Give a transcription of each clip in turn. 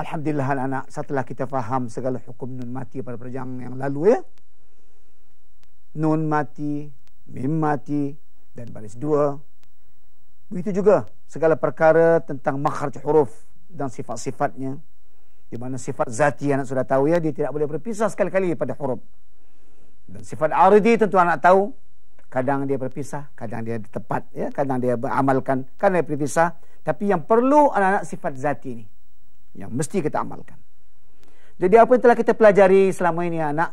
Alhamdulillah anak-anak setelah kita faham segala hukum nun mati pada perjalanan yang lalu ya. Nun mati, mim mati dan baris dua. Begitu juga segala perkara tentang makharj huruf dan sifat-sifatnya. Di mana sifat zati anak sudah tahu ya dia tidak boleh berpisah sekali-kali pada huruf. Dan sifat aridi tentu anak tahu kadang dia berpisah, kadang dia tepat ya, kadang dia beramalkan, kadang dia berpisah. Tapi yang perlu anak-anak sifat zati ini yang mesti kita amalkan. Jadi apa yang telah kita pelajari selama ini anak?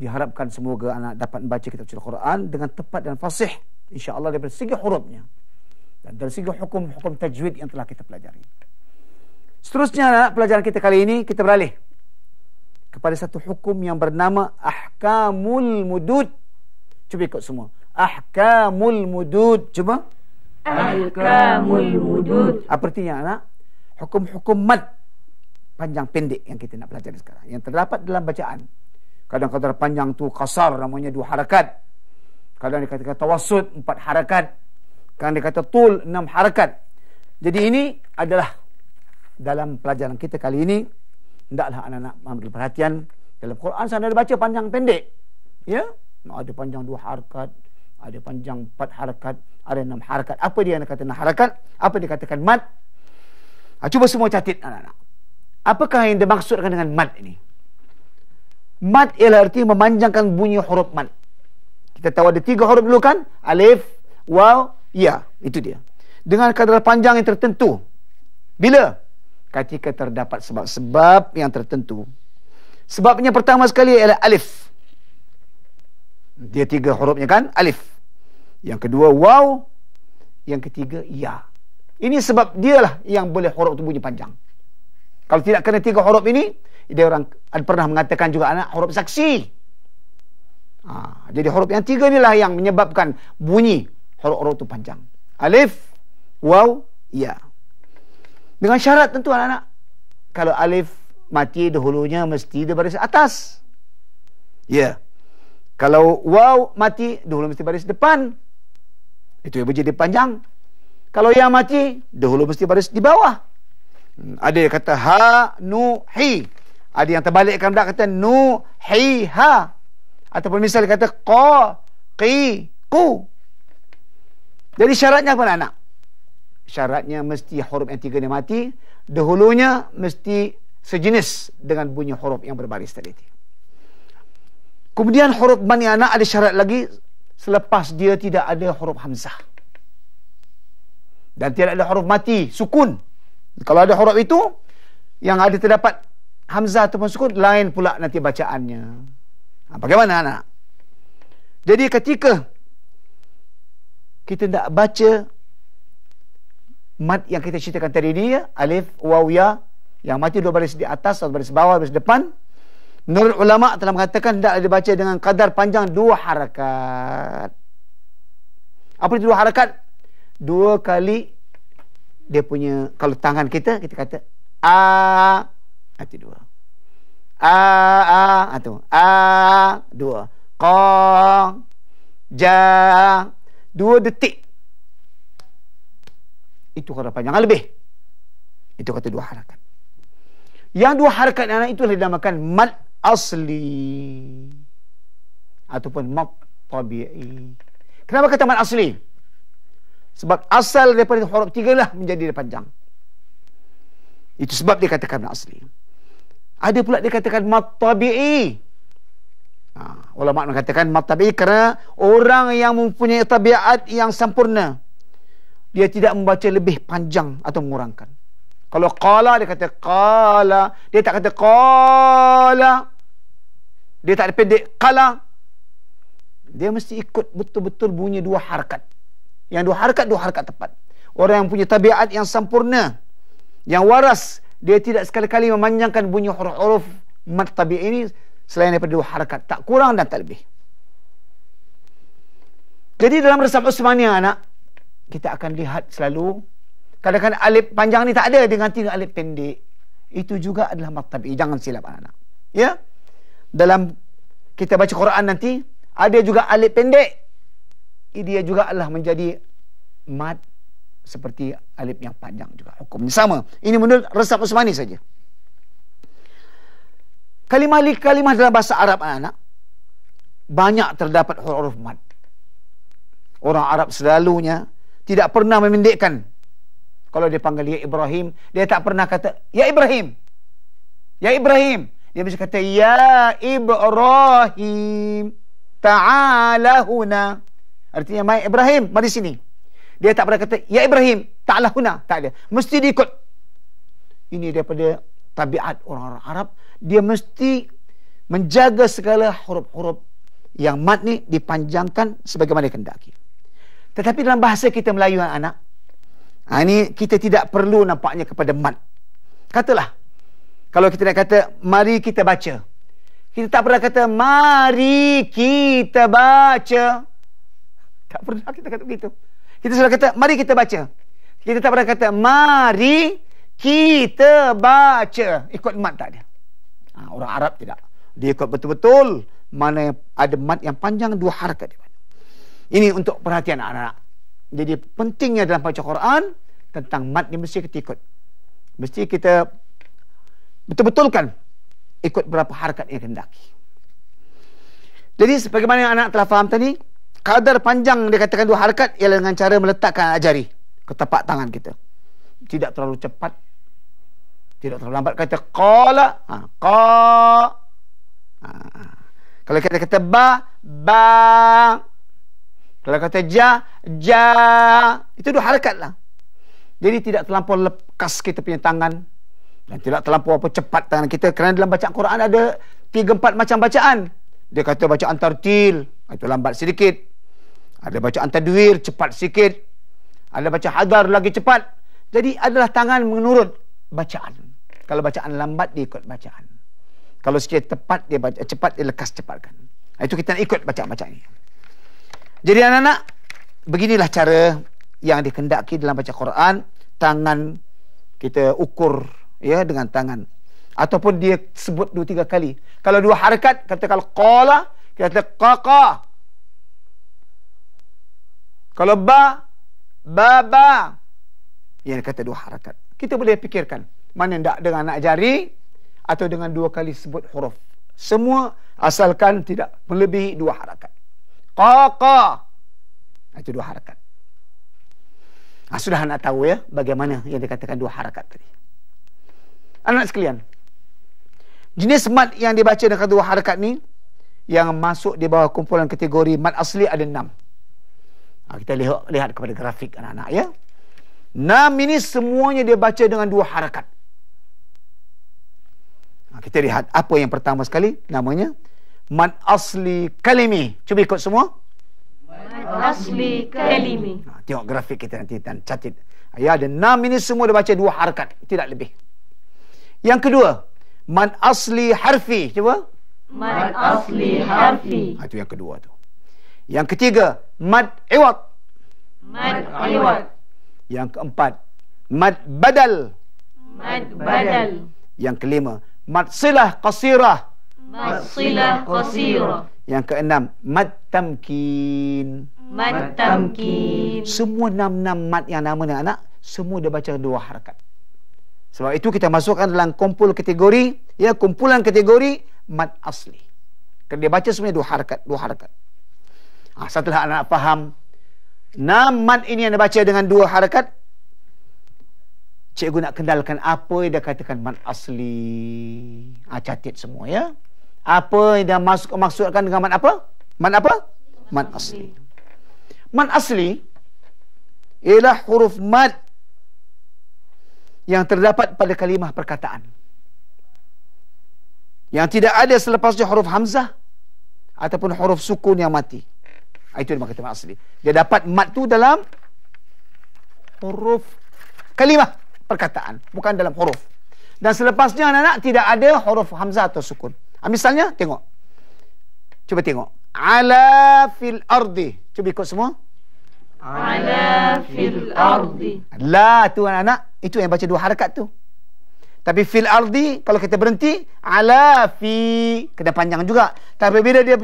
Diharapkan semoga anak dapat membaca kitab suci Al-Quran dengan tepat dan fasih insya-Allah dari segi hurufnya dan dari segi hukum-hukum tajwid yang telah kita pelajari. Seterusnya anak, pelajaran kita kali ini kita beralih kepada satu hukum yang bernama Ahkamul Mudud. Cuba ikut semua. Ahkamul Mudud. Cuba. Ahkamul Mudud. Apa artinya anak? hukum-hukum mad panjang pendek yang kita nak pelajari sekarang yang terdapat dalam bacaan kadang-kadang panjang tu kasar namanya dua harakat kadang dikatakan tawasud empat harakat kadang dikatakan tul enam harakat jadi ini adalah dalam pelajaran kita kali ini hendaklah anak-anak ambil perhatian dalam Quran sana ada baca panjang pendek ya ada panjang dua harakat ada panjang empat harakat ada enam harakat apa dia yang kata enam harakat apa dia katakan mat Ha, cuba semua catit anak-anak. Apakah yang dimaksudkan dengan mad ini? Mad ialah arti memanjangkan bunyi huruf mad. Kita tahu ada tiga huruf dulu kan? Alif, waw, ya. Itu dia. Dengan kadar panjang yang tertentu. Bila? Ketika terdapat sebab-sebab yang tertentu. Sebabnya pertama sekali ialah alif. Dia tiga hurufnya kan? Alif. Yang kedua waw. Yang ketiga ya. Ini sebab dialah yang boleh huruf tu bunyi panjang. Kalau tidak kena tiga huruf ini, dia orang ada pernah mengatakan juga anak huruf saksi. Ha, jadi huruf yang tiga inilah yang menyebabkan bunyi huruf-huruf itu panjang. Alif, waw, ya. Dengan syarat tentu anak-anak. Kalau alif mati dahulunya mesti dia baris atas. Ya. Kalau waw mati dahulu mesti baris depan. Itu yang berjadi panjang. Kalau ya mati, dahulu mesti baris di bawah. Hmm, ada yang kata ha nu hi. Ada yang terbalikkan dah kata nu hi ha. Ataupun misal kata qa qi ku. Jadi syaratnya apa anak? Syaratnya mesti huruf yang tiga ni mati, dahulunya mesti sejenis dengan bunyi huruf yang berbaris tadi. Kemudian huruf bani anak ada syarat lagi selepas dia tidak ada huruf hamzah. Dan tidak ada huruf mati, sukun. Kalau ada huruf itu, yang ada terdapat hamzah ataupun sukun, lain pula nanti bacaannya. Ha, bagaimana anak? Jadi ketika kita nak baca mat yang kita ceritakan tadi ini, alif, waw, ya, yang mati dua baris di atas, satu baris bawah, baris depan, menurut ulama telah mengatakan tidak ada baca dengan kadar panjang dua harakat. Apa itu dua harakat? dua kali dia punya kalau tangan kita kita kata a arti dua a a atau ha, a dua qong ja dua detik itu kata panjang lebih itu kata dua harakat yang dua harakat anak itu lah dinamakan mad asli ataupun mad tabi'i kenapa kata mad asli sebab asal daripada huruf tiga lah menjadi dia panjang. Itu sebab dia katakan asli. Ada pula dia katakan matabi'i. Ha, ulama makna katakan matabi'i kerana orang yang mempunyai tabiat yang sempurna. Dia tidak membaca lebih panjang atau mengurangkan. Kalau kala dia kata kala, Dia tak kata kala, Dia tak ada pendek Kala Dia mesti ikut betul-betul bunyi dua harkat. Yang dua harkat, dua harkat tepat. Orang yang punya tabiat yang sempurna. Yang waras. Dia tidak sekali-kali memanjangkan bunyi huruf-huruf mat tabiat ini. Selain daripada dua harkat. Tak kurang dan tak lebih. Jadi dalam resap Usmania anak. Kita akan lihat selalu. Kadang-kadang alif panjang ni tak ada dengan tiga alif pendek. Itu juga adalah mat tabiat. Jangan silap anak Ya? Dalam kita baca Quran nanti. Ada juga alif pendek dia juga lah menjadi mad seperti alif yang panjang juga hukumnya sama ini menurut resap usmani saja kalimah li kalimah dalam bahasa Arab anak banyak terdapat huruf mad orang Arab selalunya tidak pernah memendekkan kalau dia panggil ya Ibrahim dia tak pernah kata ya Ibrahim ya Ibrahim dia mesti kata ya Ibrahim ta'ala Artinya mai Ibrahim mari sini. Dia tak pernah kata ya Ibrahim taklah kuna, tak ada. Mesti diikut. Ini daripada tabiat orang-orang Arab, dia mesti menjaga segala huruf-huruf yang mat ni dipanjangkan sebagaimana kehendak Tetapi dalam bahasa kita Melayu anak, ha, ini kita tidak perlu nampaknya kepada mat. Katalah kalau kita nak kata mari kita baca. Kita tak pernah kata mari kita baca. Tak perlu kita kata begitu. Kita sudah kata, mari kita baca. Kita tak pernah kata, mari kita baca. Ikut mat tak ada. Ha, ah, orang Arab tidak. Dia ikut betul-betul mana ada mat yang panjang dua harga dia. Ini untuk perhatian anak-anak. Jadi pentingnya dalam baca Quran tentang mat ni mesti kita ikut. Mesti kita betul-betulkan ikut berapa harkat yang kendaki. Jadi sebagaimana yang anak telah faham tadi, kadar panjang dia katakan dua harkat ialah dengan cara meletakkan anak jari ke tapak tangan kita. Tidak terlalu cepat. Tidak terlalu lambat. Kata kala Ha, qa. Ha, kalau kita kata ba, ba. Kalau kata ja, ja. Itu dua harkat lah. Jadi tidak terlampau lekas kita punya tangan. Dan tidak terlampau apa cepat tangan kita. Kerana dalam bacaan Quran ada tiga empat macam bacaan. Dia kata bacaan tartil. Itu lambat sedikit. Ada baca tadwir cepat sikit. Ada baca hadar lagi cepat. Jadi adalah tangan menurut bacaan. Kalau bacaan lambat dia ikut bacaan. Kalau sikit tepat dia baca cepat dia lekas cepatkan. Itu kita nak ikut bacaan-bacaan ini. Jadi anak-anak, beginilah cara yang dikendaki dalam baca Quran, tangan kita ukur ya dengan tangan ataupun dia sebut dua tiga kali. Kalau dua kata kalau qala, kita qaqa, kalau ba, ba, ba. Ia kata dua harakat. Kita boleh fikirkan. Mana tidak dengan anak jari atau dengan dua kali sebut huruf. Semua asalkan tidak melebihi dua harakat. Qa, qa. Itu dua harakat. Nah, sudah anak tahu ya bagaimana yang dikatakan dua harakat tadi. Anak sekalian. Jenis mat yang dibaca dengan dua harakat ni yang masuk di bawah kumpulan kategori mat asli ada enam. Ha, kita lihat lihat kepada grafik anak-anak ya. Nam ini semuanya dia baca dengan dua harakat. Ha, kita lihat apa yang pertama sekali namanya man asli kalimi. Cuba ikut semua. Man asli kalimi. Ha, tengok grafik kita nanti dan catit. Ya ada nam ini semua dia baca dua harakat tidak lebih. Yang kedua man asli harfi. Cuba. Man asli harfi. Ha, itu yang kedua tu. Yang ketiga, mad iwad. Mad iwad. Yang keempat, mad badal. Mad badal. Yang kelima, mad silah qasirah. Mad silah qasirah. Yang keenam, mad tamkin. Mad tamkin. Semua enam-enam mad yang nama ni anak, semua dia baca dua harakat. Sebab itu kita masukkan dalam kumpul kategori, ya kumpulan kategori mad asli. Kerana dia baca sebenarnya dua harakat, dua harakat ha, Setelah anak-anak faham Naman ini anda baca dengan dua harakat Cikgu nak kendalkan apa yang dia katakan Man asli ha, ah, Catit semua ya Apa yang dia masuk, maksudkan dengan man apa Man apa? Man asli Man asli Ialah huruf mad Yang terdapat pada kalimah perkataan Yang tidak ada selepasnya huruf hamzah Ataupun huruf sukun yang mati Ah, itu dia makatifah asli. Dia dapat mat tu dalam huruf kalimah perkataan. Bukan dalam huruf. Dan selepasnya anak-anak tidak ada huruf hamzah atau sukun. Ah, misalnya, tengok. Cuba tengok. Ala fil ardi. Cuba ikut semua. Ala fil ardi. La tu anak-anak. Itu yang baca dua harakat tu. Tapi fil ardi, kalau kita berhenti, ala fi. Kena panjang juga. Tapi bila dia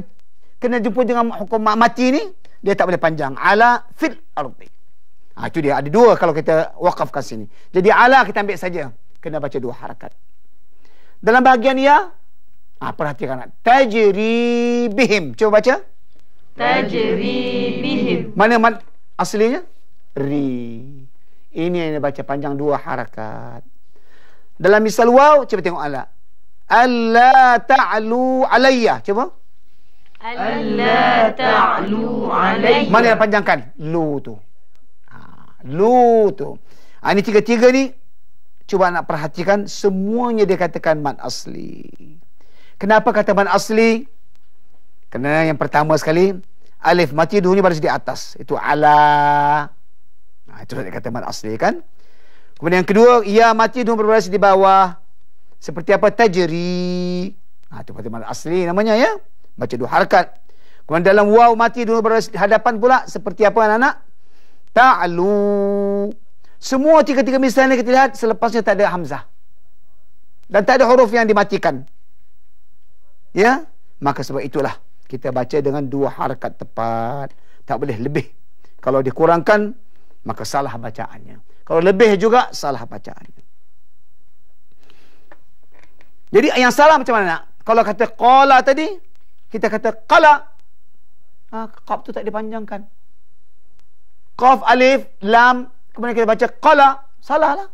kena jumpa dengan hukum mati ni dia tak boleh panjang ala fil ardi ha, itu dia ada dua kalau kita wakafkan sini jadi ala kita ambil saja kena baca dua harakat dalam bahagian ya ha, perhatikan tajri bihim cuba baca tajri bihim mana mat aslinya ri ini yang baca panjang dua harakat dalam misal waw cuba tengok ala alla ta'lu alayya cuba mana yang panjangkan? Lu tu. Ha, lu tu. Ha, ini tiga-tiga ni. Cuba nak perhatikan semuanya dia katakan mat asli. Kenapa kata mat asli? Kerana yang pertama sekali. Alif mati dulu ni baris di atas. Itu ala. Ha, itu dia kata mat asli kan. Kemudian yang kedua. Ia ya mati dulu berbaris di bawah. Seperti apa? Tajri. Ha, itu kata mat asli namanya Ya baca dua harakat. Kemudian dalam waw mati dulu berhadapan pula seperti apa anak-anak? Ta'lu. Semua tiga-tiga misalnya kita lihat selepasnya tak ada hamzah. Dan tak ada huruf yang dimatikan. Ya? Maka sebab itulah kita baca dengan dua harakat tepat. Tak boleh lebih. Kalau dikurangkan, maka salah bacaannya. Kalau lebih juga, salah bacaannya. Jadi yang salah macam mana nak? Kalau kata qala tadi, kita kata qala ha, qaf tu tak dipanjangkan qaf alif lam kemudian kita baca qala salah lah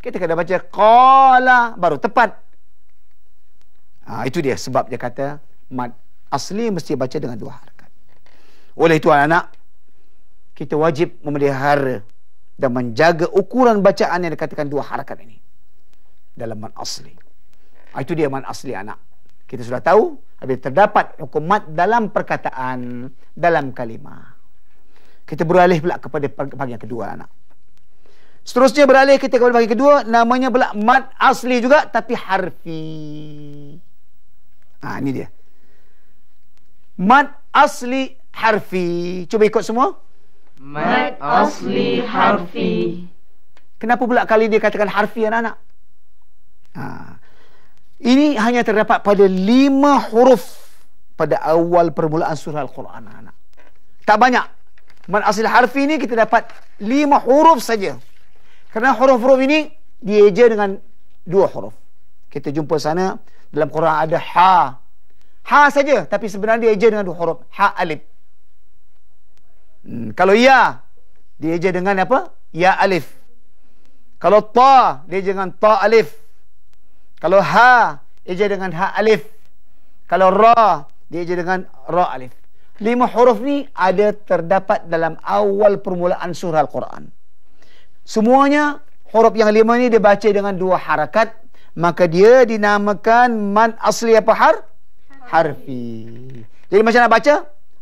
kita kena baca qala baru tepat ha, itu dia sebab dia kata mad asli mesti baca dengan dua harakat oleh itu anak-anak kita wajib memelihara dan menjaga ukuran bacaan yang dikatakan dua harakat ini dalam man asli ah, itu dia man asli anak kita sudah tahu apabila terdapat hukum mat dalam perkataan dalam kalimah kita beralih pula kepada bahagian kedua anak seterusnya beralih kita kepada bahagian kedua namanya pula mat asli juga tapi harfi ah ha, ini dia mat asli harfi cuba ikut semua mat asli harfi kenapa pula kali dia katakan harfi anak -anak? ha. Ini hanya terdapat pada lima huruf pada awal permulaan surah Al-Quran anak Tak banyak. Man asil harfi ini kita dapat lima huruf saja. Karena huruf-huruf ini dieja dengan dua huruf. Kita jumpa sana dalam Quran ada ha. Ha saja tapi sebenarnya dieja dengan dua huruf. Ha alif. Hmm, kalau ya dieja dengan apa? Ya alif. Kalau ta dieja dengan ta alif. Kalau ha Eja dengan ha alif Kalau ra Dia eja dengan ra alif Lima huruf ni ada terdapat dalam awal permulaan surah Al-Quran Semuanya huruf yang lima ni dia baca dengan dua harakat Maka dia dinamakan man asli apa har? Harfi Jadi macam nak baca?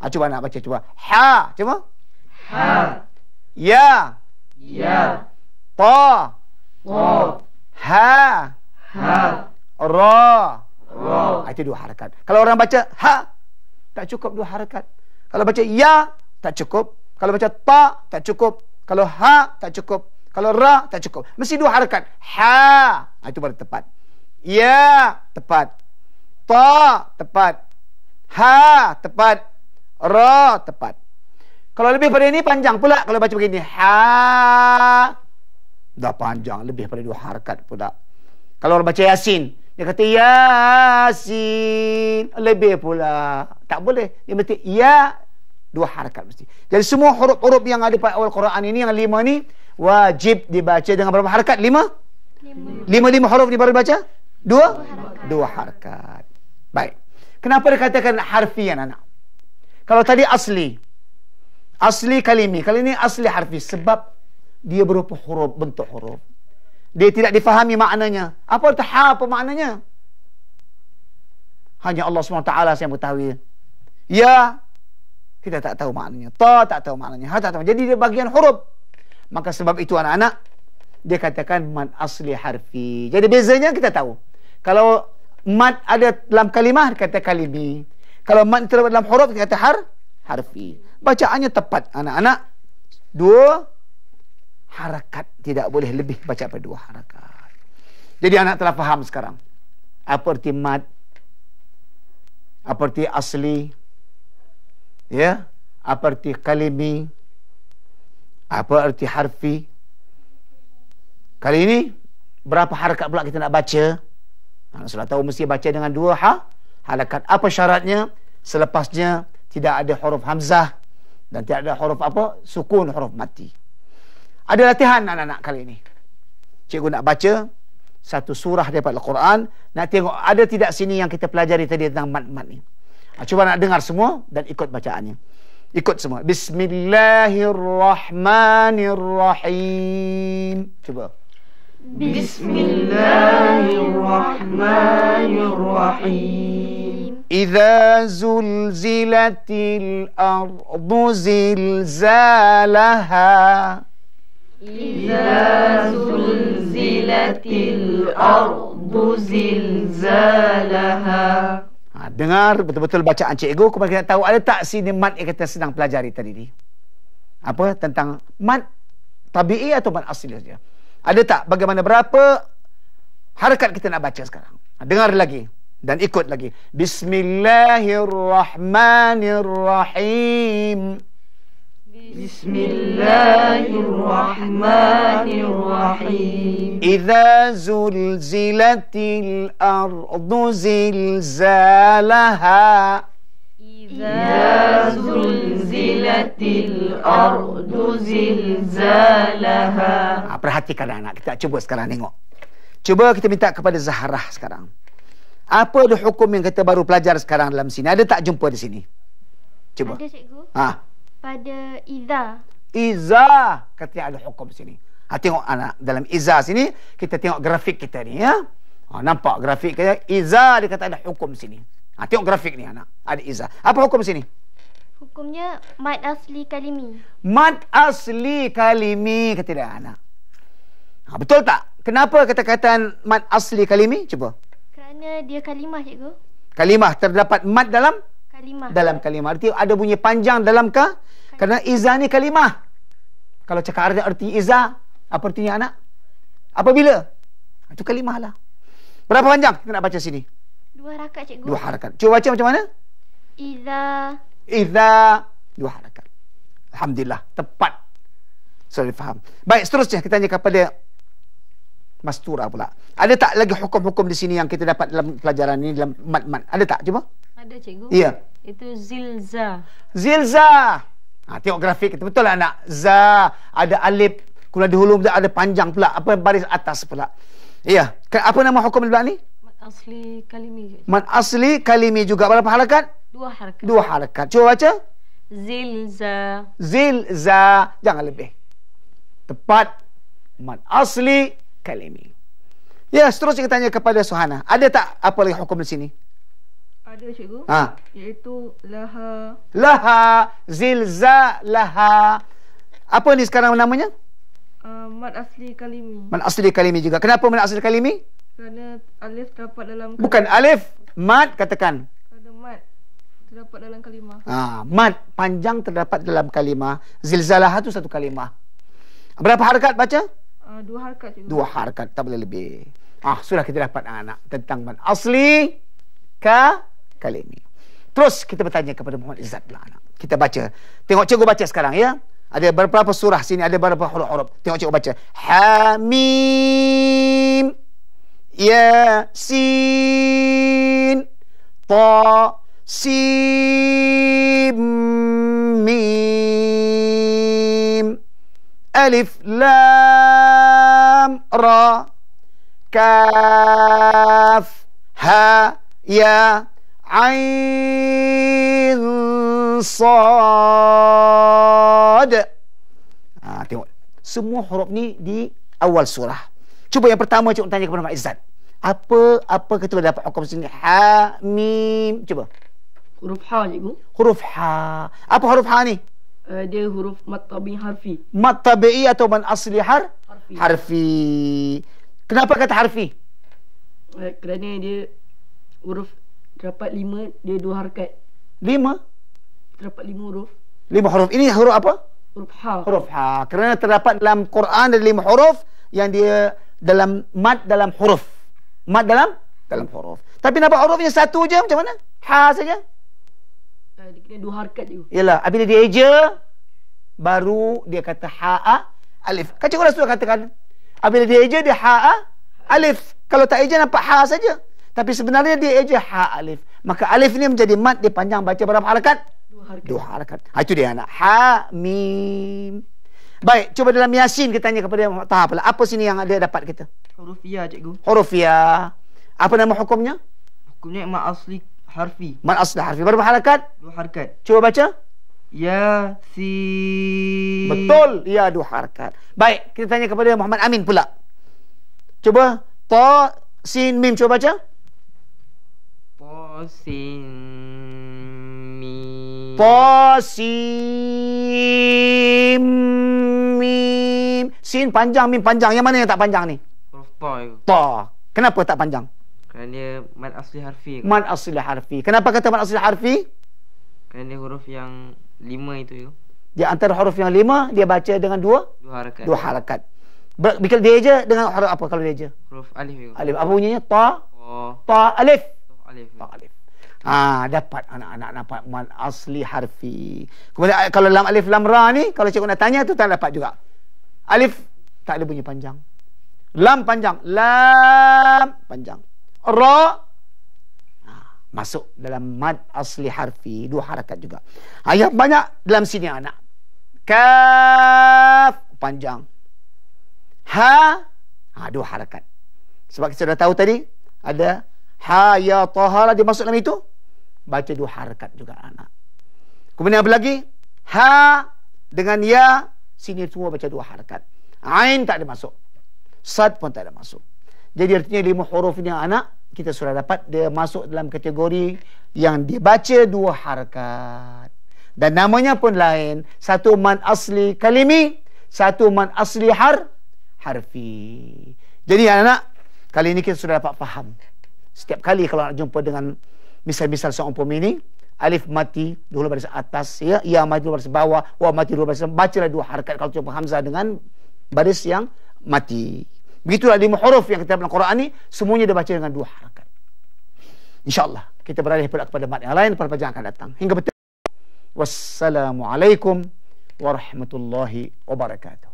Ha, cuba nak baca cuba Ha Cuma Ha Ya Ya Ta Ta Ha Ra. Ra. Ah, itu dua harakat. Kalau orang baca ha, tak cukup dua harakat. Kalau baca ya, tak cukup. Kalau baca ta, tak cukup. Kalau ha, tak cukup. Kalau ra, tak cukup. Mesti dua harakat. Ha. Ah, itu baru tepat. Ya, tepat. Ta, tepat. Ha, tepat. Ra, tepat. Kalau lebih pada ini panjang pula kalau baca begini. Ha. Dah panjang lebih pada dua harakat pula. Kalau orang baca Yasin Dia kata Yasin Lebih pula Tak boleh Dia mesti Ya Dua harakat mesti Jadi semua huruf-huruf yang ada pada awal Quran ini Yang lima ni Wajib dibaca dengan berapa harakat? Lima? Lima-lima huruf ni baru dibaca? Dua? Dua harakat. Baik Kenapa dikatakan katakan harfian anak? Kalau tadi asli Asli kalimi Kalau ini asli harfi Sebab dia berupa huruf Bentuk huruf dia tidak difahami maknanya. Apa tahap apa maknanya? Hanya Allah SWT yang mengetahui. Ya, kita tak tahu maknanya. Ta tak tahu maknanya. Ha tak tahu. Jadi dia bagian huruf. Maka sebab itu anak-anak, dia katakan man asli harfi. Jadi bezanya kita tahu. Kalau man ada dalam kalimah, dia kata kalimi. Kalau man terdapat dalam huruf, dia kata har harfi. Bacaannya tepat anak-anak. Dua, harakat tidak boleh lebih baca pada dua harakat. Jadi anak telah faham sekarang. Apa arti mat? Apa arti asli? Ya? Apa arti kalimi? Apa arti harfi? Kali ini, berapa harakat pula kita nak baca? Anak sudah tahu mesti baca dengan dua ha? harakat. Apa syaratnya? Selepasnya, tidak ada huruf hamzah. Dan tidak ada huruf apa? Sukun huruf mati ada latihan anak-anak kali ini. Cikgu nak baca satu surah daripada Al-Quran. Nak tengok ada tidak sini yang kita pelajari tadi tentang mat-mat ni. Ah, cuba nak dengar semua dan ikut bacaannya. Ikut semua. Bismillahirrahmanirrahim. Cuba. Bismillahirrahmanirrahim. Iza zulzilatil ardu Iza zulzilatil ardu zilzalaha. إِذَا زُلْزِلَتِ الْأَرْضُ زِلْزَالَهَا ha, Dengar betul-betul bacaan cikgu, kemudian kita tahu ada tak sini mat yang kita sedang pelajari tadi ni? Apa tentang mat tabi'i atau mat asli dia Ada tak bagaimana berapa harakat kita nak baca sekarang? Ha, dengar lagi dan ikut lagi. Bismillahirrahmanirrahim. بسم الله الرحمن الرحيم إذا زلزلت الأرض زلزالها إذا زلزلت الأرض Perhatikan anak kita cuba sekarang tengok Cuba kita minta kepada Zahrah sekarang Apa ada hukum yang kita baru pelajar sekarang dalam sini Ada tak jumpa di sini? Cuba. Ada cikgu ha. Pada Iza. Iza kata ada hukum sini. Ha, tengok anak ha, dalam Iza sini. Kita tengok grafik kita ni. Ya? Ha, nampak grafik kita. Iza dia kata ada hukum sini. Ha, tengok grafik ni anak. Ada Iza. Apa hukum sini? Hukumnya mat asli kalimi. Mat asli kalimi kata dia anak. Ha, betul tak? Kenapa kata-kataan mat asli kalimi? Cuba. Kerana dia kalimah cikgu. Kalimah terdapat mat dalam? Kalimah. Dalam kalimah. Arti ada bunyi panjang dalam ke? Kalimah. Kerana izah ni kalimah. Kalau cakap arti, arti izah, apa artinya anak? Apabila? Ah, itu kalimah lah. Berapa panjang kita nak baca sini? Dua harakat, cikgu. Dua harakat. Cuba baca macam mana? Iza. Iza. Dua harakat. Alhamdulillah. Tepat. Sorry, faham. Baik, seterusnya kita tanya kepada Mastura pula. Ada tak lagi hukum-hukum di sini yang kita dapat dalam pelajaran ini, dalam mat-mat? Ada tak? Cuba. Ada cikgu. Ya. Itu zilza. Zilza. Ha, tengok grafik kita betul lah anak. Za ada alif. Kula di hulu ada panjang pula. Apa baris atas pula. Ya. Apa nama hukum di belakang ni? Man asli kalimi. Man asli kalimi juga. Berapa harakat? Dua harakat. Dua harakat. Cuba baca. Zilza. Zilza. Jangan lebih. Tepat. Man asli kalimi. Ya, seterusnya kita tanya kepada Suhana. Ada tak apa lagi hukum di sini? Ada cikgu. Ha. Iaitu laha. Laha zilza laha. Apa ni sekarang namanya? Uh, mad asli kalimi. Mad asli kalimi juga. Kenapa mad asli kalimi? Kerana alif terdapat dalam kalimah. Bukan alif, mad katakan. Kerana mad terdapat dalam kalimah. Ah, ha. mad panjang terdapat dalam kalimah. laha tu satu kalimah. Berapa harakat baca? Uh, dua harakat cikgu. Dua harakat, tak boleh lebih. Ah, sudah kita dapat anak-anak ah, tentang mad asli ka kali ini. Terus kita bertanya kepada Muhammad Izzat pula anak. Kita baca. Tengok cikgu baca sekarang ya. Ada berapa surah sini, ada berapa huruf-huruf. Tengok cikgu baca. Hamim. Yasin. Ta. Sim. Mim. Alif. Lam. Ra. Kaf. Ha. Ya. Ain Sad ha, Tengok Semua huruf ni di awal surah Cuba yang pertama cik, tanya kepada Mak Izzat Apa apa kita dapat hukum sini Ha, Mim Cuba Huruf Ha cikgu Huruf Ha Apa huruf Ha ni? Eh, dia huruf matabi harfi Matabi'i atau man asli har? Harfi, harfi. Kenapa kata harfi? Eh, kerana dia huruf Terdapat lima, dia dua harkat. Lima? Terdapat lima huruf. Lima huruf. Ini huruf apa? Huruf ha. Huruf ha. Kerana terdapat dalam Quran ada lima huruf yang dia dalam mat dalam huruf. Mat dalam? Dalam huruf. Tapi nampak hurufnya satu je macam mana? Ha saja? Eh, dia dua harkat juga. Yalah. Apabila dia eja, baru dia kata ha'a alif. Kacau cikgu lah sudah katakan, apabila dia eja dia ha'a alif. Kalau tak eja nampak ha saja. Tapi sebenarnya dia eja ha alif. Maka alif ini menjadi mat dia panjang baca berapa harakat? Dua harakat. Dua Ha, itu dia anak. Ha mim. Baik, cuba dalam Yasin kita tanya kepada Muhammad Taha pula. Apa sini yang dia dapat kita? Huruf cikgu. Huruf Apa nama hukumnya? Hukumnya ma asli harfi. Ma asli harfi. Berapa harakat? Dua harakat. Cuba baca. Ya si. Betul. Ya dua harakat. Baik, kita tanya kepada Muhammad Amin pula. Cuba ta sin mim cuba baca. Tosimi Tosimi Sin panjang, mim panjang Yang mana yang tak panjang ni? Ta Ta Kenapa tak panjang? Kerana mad asli harfi kan? Mad asli harfi Kenapa kata mad asli harfi? Kerana huruf yang lima itu yo. Dia antara huruf yang lima Dia baca dengan dua? Dua harakat Dua harakat Bikin dia je dengan huruf apa kalau dia je? Huruf alif yo. Alif Apa bunyinya? Ta oh. Ta alif alif. Fa alif. Ha, dapat anak-anak dapat mal asli harfi. Kemudian ah, kalau lam alif lam ra ni kalau cikgu nak tanya tu tak dapat juga. Alif tak ada bunyi panjang. Lam panjang. Lam panjang. Ra ha, masuk dalam mad asli harfi dua harakat juga. Ha, banyak dalam sini anak. Kaf panjang. Ha, ha dua harakat. Sebab kita dah tahu tadi ada Haya tahara dia masuk dalam itu Baca dua harakat juga anak Kemudian apa lagi Ha dengan ya Sini semua baca dua harakat Ain tak ada masuk Sad pun tak ada masuk Jadi artinya lima huruf ini anak Kita sudah dapat dia masuk dalam kategori Yang dibaca dua harakat Dan namanya pun lain Satu man asli kalimi Satu man asli har Harfi Jadi anak-anak Kali ini kita sudah dapat faham setiap kali kalau nak jumpa dengan misal-misal seorang umpama ini alif mati dulu baris atas ya ya mati dulu baris bawah wa mati dulu baris bacalah dua harakat kalau jumpa hamzah dengan baris yang mati begitulah lima huruf yang kita dalam Quran ini semuanya baca dengan dua harakat insyaallah kita beralih pula kepada mat yang lain pada pelajaran akan datang hingga betul wassalamualaikum warahmatullahi wabarakatuh